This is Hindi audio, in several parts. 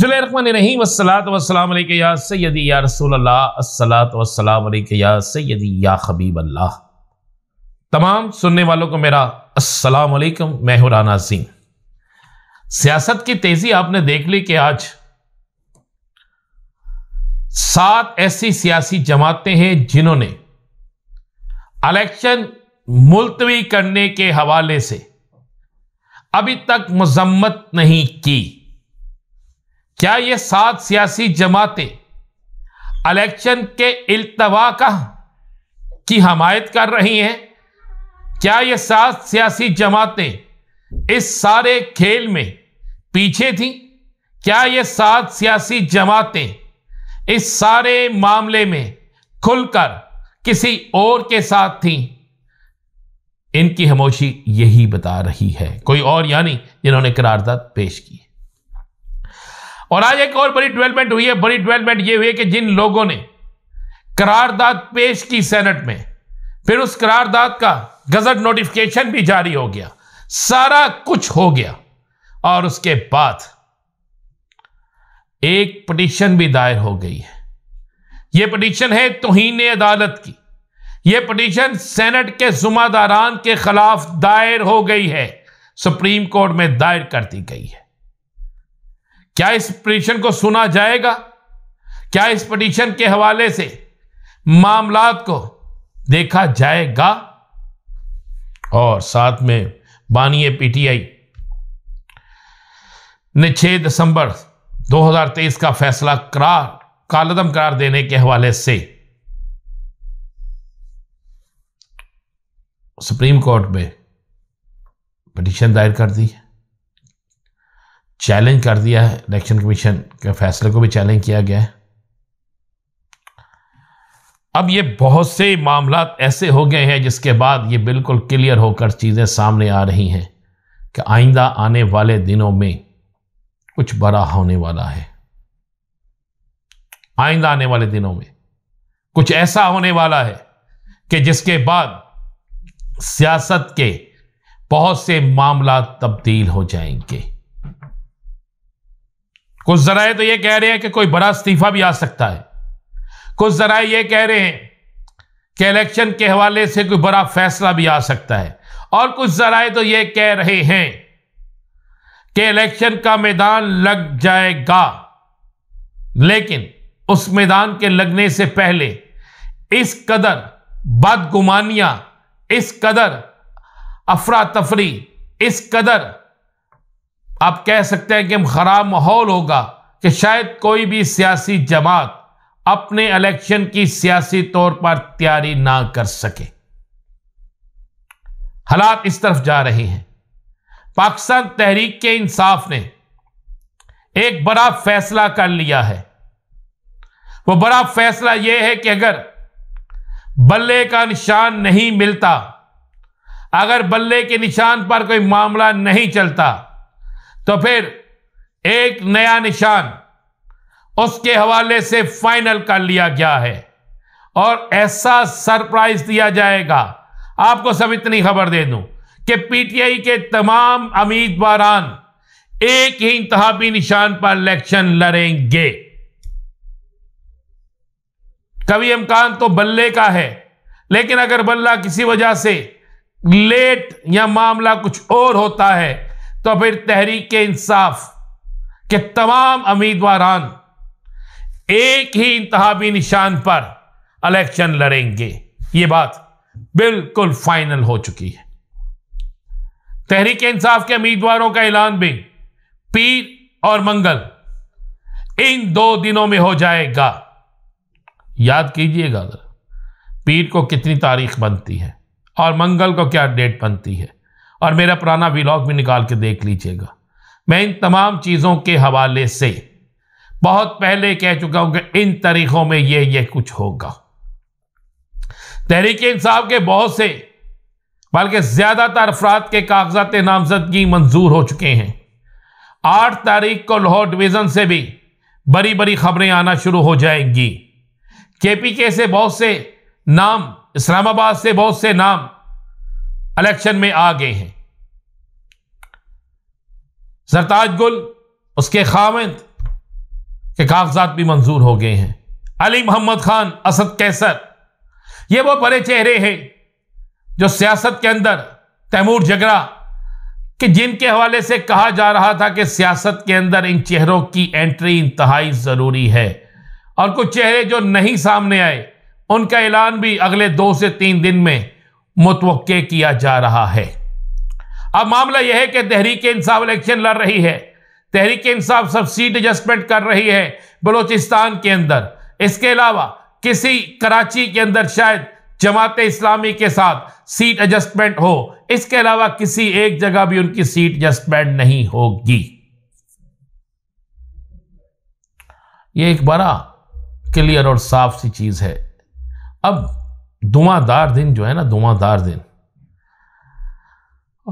बसमीम तमाम सुनने वालों को मेरा असलकम मैं हूँ राना सिंह सियासत की तेज़ी आपने देख ली कि आज सात ऐसी सियासी जमातें हैं जिन्होंने इलेक्शन मुलतवी करने के हवाले से अभी तक मजम्मत नहीं की क्या ये सात सियासी जमातें इलेक्शन के अल्तवा का की हमायत कर रही हैं क्या ये सात सियासी जमातें इस सारे खेल में पीछे थी क्या ये सात सियासी जमातें इस सारे मामले में खुलकर किसी और के साथ थी इनकी हमोशी यही बता रही है कोई और यानी जिन्होंने करारदाद पेश की और आज एक और बड़ी डेवलपमेंट हुई है बड़ी डेवलपमेंट ये हुई है कि जिन लोगों ने करारदाद पेश की सेनेट में फिर उस करारदाद का गजट नोटिफिकेशन भी जारी हो गया सारा कुछ हो गया और उसके बाद एक पटिशन भी दायर हो गई है यह पटिशन है तोहन अदालत की यह पटिशन सेनेट के जुमादारान के खिलाफ दायर हो गई है सुप्रीम कोर्ट में दायर कर दी गई है क्या इस पटिशन को सुना जाएगा क्या इस पटिशन के हवाले से मामला को देखा जाएगा और साथ में बानी पीटीआई ने 6 दिसंबर 2023 का फैसला करार कालदम करार देने के हवाले से सुप्रीम कोर्ट में पटिशन दायर कर दी है चैलेंज कर दिया है इलेक्शन कमीशन के फैसले को भी चैलेंज किया गया है अब ये बहुत से मामला ऐसे हो गए हैं जिसके बाद ये बिल्कुल क्लियर होकर चीज़ें सामने आ रही हैं कि आइंदा आने वाले दिनों में कुछ बड़ा होने वाला है आइंदा आने वाले दिनों में कुछ ऐसा होने वाला है कि जिसके बाद सियासत के बहुत से मामला तब्दील हो जाएंगे कुछ जराए तो ये कह रहे हैं कि कोई बड़ा इस्तीफा भी आ सकता है कुछ जराए ये कह रहे हैं कि इलेक्शन के हवाले से कोई बड़ा फैसला भी आ सकता है और कुछ जराए तो ये कह रहे हैं कि इलेक्शन का मैदान लग जाएगा लेकिन उस मैदान के लगने से पहले इस कदर बदगुमानियां इस कदर अफरा तफरी इस कदर आप कह सकते हैं कि ख़राब माहौल होगा कि शायद कोई भी सियासी जमात अपने इलेक्शन की सियासी तौर पर तैयारी ना कर सके हालात इस तरफ जा रहे हैं पाकिस्तान तहरीक के इंसाफ ने एक बड़ा फैसला कर लिया है वो बड़ा फैसला यह है कि अगर बल्ले का निशान नहीं मिलता अगर बल्ले के निशान पर कोई मामला नहीं चलता तो फिर एक नया निशान उसके हवाले से फाइनल कर लिया गया है और ऐसा सरप्राइज दिया जाएगा आपको सब इतनी खबर दे दूं कि पीटीआई के तमाम उम्मीदवारान एक ही इंतहाबी निशान पर इलेक्शन लड़ेंगे कभी इम्कान तो बल्ले का है लेकिन अगर बल्ला किसी वजह से लेट या मामला कुछ और होता है तो फिर तहरीक इंसाफ के तमाम उम्मीदवारान एक ही इंतहाबी निशान पर इलेक्शन लड़ेंगे ये बात बिल्कुल फाइनल हो चुकी है तहरीक इंसाफ के उम्मीदवारों का ऐलान भी पीर और मंगल इन दो दिनों में हो जाएगा याद कीजिएगा पीर को कितनी तारीख बनती है और मंगल को क्या डेट बनती है और मेरा पुराना व्लॉग भी निकाल के देख लीजिएगा मैं इन तमाम चीज़ों के हवाले से बहुत पहले कह चुका हूँ कि इन तरीकों में ये ये कुछ होगा तहरीक इंसाफ के बहुत से बल्कि ज़्यादातर अफराद के कागजात नामजदगी मंजूर हो चुके हैं आठ तारीख को लाहौर डिवीज़न से भी बड़ी बड़ी खबरें आना शुरू हो जाएंगी के पी के से बहुत से नाम इस्लामाबाद से बहुत से नाम इलेक्शन में आ गए हैं सरताज गुल उसके खामिद के कागजात भी मंजूर हो गए हैं अली मोहम्मद खान असद कैसर ये वो बड़े चेहरे हैं जो सियासत के अंदर तैमूर जगरा कि जिनके हवाले से कहा जा रहा था कि सियासत के अंदर इन चेहरों की एंट्री इंतहाई ज़रूरी है और कुछ चेहरे जो नहीं सामने आए उनका ऐलान भी अगले दो से तीन दिन में मुतव किया जा रहा है अब मामला यह है कि तहरीक इंसाफ इलेक्शन लड़ रही है तहरीक इंसाफ सब सीट एडजस्टमेंट कर रही है बलोचिस्तान के अंदर इसके अलावा किसी कराची के अंदर शायद जमात इस्लामी के साथ सीट एडजस्टमेंट हो इसके अलावा किसी एक जगह भी उनकी सीट एडजस्टमेंट नहीं होगी ये एक बड़ा क्लियर और साफ सी चीज है अब धुआंधार दिन जो है ना धुआंधार दिन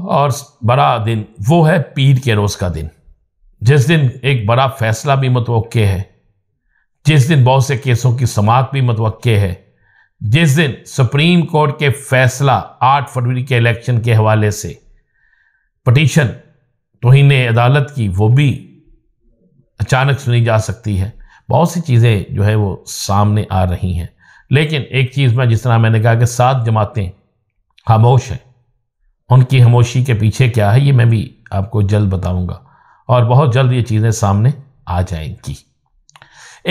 और बड़ा दिन वो है पीर के रोज़ का दिन जिस दिन एक बड़ा फैसला भी मतवक़ है जिस दिन बहुत से केसों की समात भी मतवक़ है जिस दिन सुप्रीम कोर्ट के फैसला 8 फरवरी के इलेक्शन के हवाले से पटिशन तो ने अदालत की वो भी अचानक सुनी जा सकती है बहुत सी चीज़ें जो है वो सामने आ रही हैं लेकिन एक चीज़ में जिस तरह मैंने कहा कि सात जमातें खामोश हैं उनकी खामोशी के पीछे क्या है ये मैं भी आपको जल्द बताऊंगा और बहुत जल्द ये चीज़ें सामने आ जाएंगी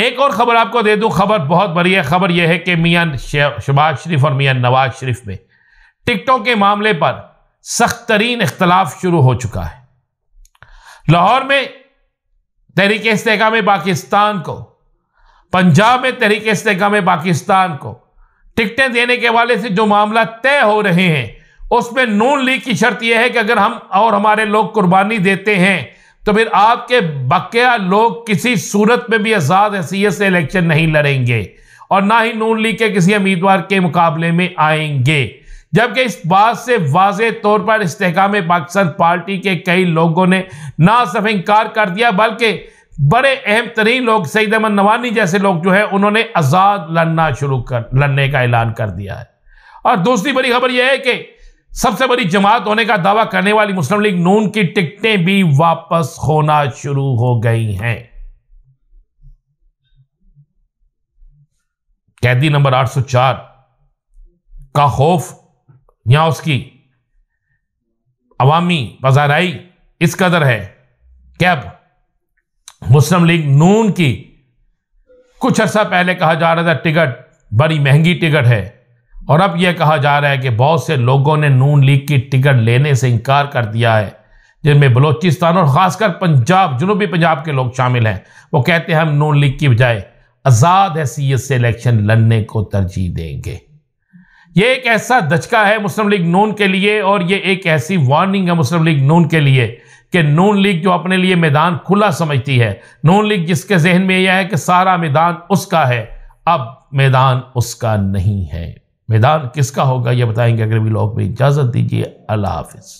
एक और ख़बर आपको दे दूं खबर बहुत बड़ी है खबर यह है कि मियां शहबाज शरीफ और मियां नवाज शरीफ में टिकटों के मामले पर सख्त तरीन इख्तलाफ शुरू हो चुका है लाहौर में तहरीक इस्तेकाम पाकिस्तान को पंजाब में तहरीक इस्तेकाम पाकिस्तान को टिकटें देने के वाले से जो मामला तय हो रहे हैं उसमें नून लीग की शर्त यह है कि अगर हम और हमारे लोग कुर्बानी देते हैं तो फिर आपके बकिया लोग किसी सूरत में भी आज़ाद हैसीयत से इलेक्शन नहीं लड़ेंगे और ना ही नून लीग के किसी उम्मीदवार के मुकाबले में आएंगे जबकि इस बात से वाज तौर पर इस्तेकाम पाकिस्तान पार्टी के कई लोगों ने ना सिर्फ इनकार कर दिया बल्कि बड़े अहम तरीन लोग सईद अहमद नवानी जैसे लोग जो है उन्होंने आज़ाद लड़ना शुरू कर लड़ने का ऐलान कर दिया है और दूसरी बड़ी खबर यह है कि सबसे बड़ी जमात होने का दावा करने वाली मुस्लिम लीग नून की टिकटें भी वापस होना शुरू हो गई हैं कैदी नंबर 804 का खौफ या उसकी अवामी पजाराई इस कदर है क्या मुस्लिम लीग नून की कुछ अर्सा पहले कहा जा रहा था टिकट बड़ी महंगी टिकट है और अब यह कहा जा रहा है कि बहुत से लोगों ने नून लीग की टिकट लेने से इनकार कर दिया है जिनमें बलोचिस्तान और ख़ासकर पंजाब जनूबी पंजाब के लोग शामिल हैं वो कहते हैं हम नून लीग की बजाय आज़ाद हैसीत से इलेक्शन लड़ने को तरजीह देंगे ये एक ऐसा दचका है मुस्लिम लीग नून के लिए और ये एक ऐसी वार्निंग है मुस्लिम लीग नून के लिए कि नून लीग जो अपने लिए मैदान खुला समझती है नून लीग जिसके जहन में यह है कि सारा मैदान उसका है अब मैदान उसका नहीं है मैदान किसका होगा यह बताएंगे अगर भी लोग में इजाज़त दीजिए अल्लाह हाफिज़